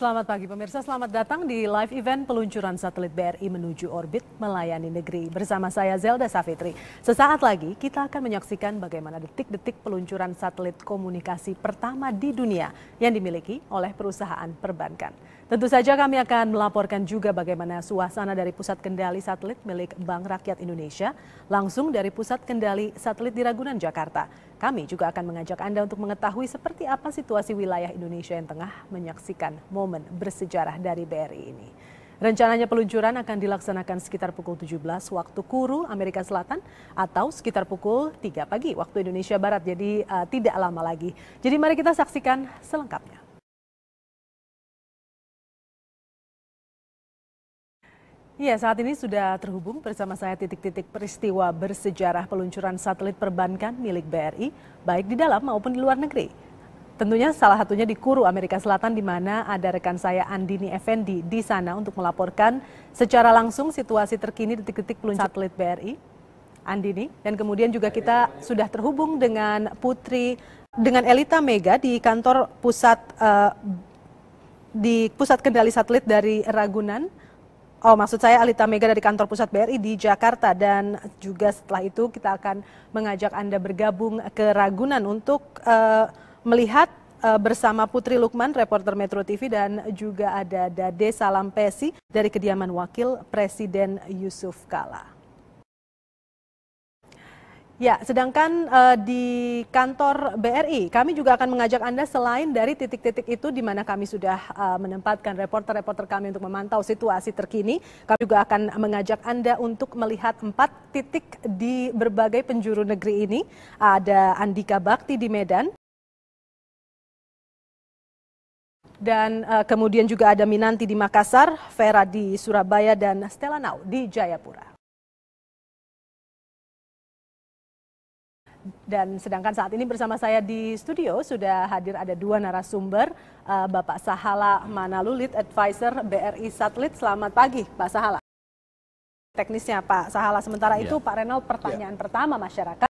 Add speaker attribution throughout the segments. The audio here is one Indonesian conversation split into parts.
Speaker 1: Selamat pagi pemirsa, selamat datang di live event peluncuran satelit BRI menuju orbit melayani negeri. Bersama saya Zelda Safitri. Sesaat lagi kita akan menyaksikan bagaimana detik-detik peluncuran satelit komunikasi pertama di dunia yang dimiliki oleh perusahaan perbankan. Tentu saja kami akan melaporkan juga bagaimana suasana dari Pusat Kendali Satelit milik Bank Rakyat Indonesia langsung dari Pusat Kendali Satelit di Ragunan, Jakarta. Kami juga akan mengajak Anda untuk mengetahui seperti apa situasi wilayah Indonesia yang tengah menyaksikan momen bersejarah dari BRI ini. Rencananya peluncuran akan dilaksanakan sekitar pukul 17 waktu Kuru Amerika Selatan atau sekitar pukul
Speaker 2: 3 pagi waktu Indonesia Barat. Jadi uh, tidak lama lagi. Jadi mari kita saksikan selengkapnya. Iya, saat ini sudah terhubung bersama saya titik-titik peristiwa bersejarah peluncuran satelit
Speaker 1: perbankan milik BRI, baik di dalam maupun di luar negeri. Tentunya salah satunya di Kuru, Amerika Selatan, di mana ada rekan saya Andini Effendi di sana untuk melaporkan secara langsung situasi terkini detik-detik peluncuran satelit BRI. Andini, dan kemudian juga kita sudah terhubung dengan Putri, dengan Elita Mega di kantor pusat uh, di pusat kendali satelit dari Ragunan. Oh, maksud saya Alita Mega dari kantor pusat BRI di Jakarta dan juga setelah itu kita akan mengajak Anda bergabung ke Ragunan untuk uh, melihat uh, bersama Putri Lukman, reporter Metro TV dan juga ada Dade Salampesi dari kediaman Wakil Presiden Yusuf Kala. Ya, sedangkan uh, di kantor BRI, kami juga akan mengajak Anda selain dari titik-titik itu di mana kami sudah uh, menempatkan reporter-reporter kami untuk memantau situasi terkini. Kami juga akan mengajak Anda untuk melihat empat titik di berbagai penjuru negeri ini. Ada Andika Bakti di Medan,
Speaker 2: dan uh, kemudian juga ada Minanti di Makassar, Vera di Surabaya, dan Stella Nau di Jayapura. Dan sedangkan saat ini bersama saya di studio sudah hadir ada dua narasumber,
Speaker 1: eh, Bapak Sahala Manalulit, Advisor BRI Satelit. Selamat pagi, Pak Sahala.
Speaker 2: Teknisnya Pak Sahala. Sementara ya. itu Pak Renal pertanyaan ya. pertama masyarakat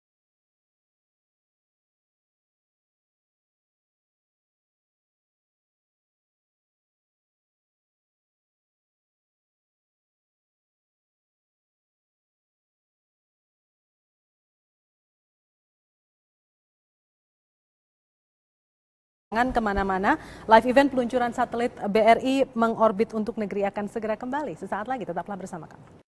Speaker 2: Jangan kemana-mana, live event peluncuran satelit BRI mengorbit untuk negeri akan segera kembali. Sesaat lagi tetaplah bersama kami.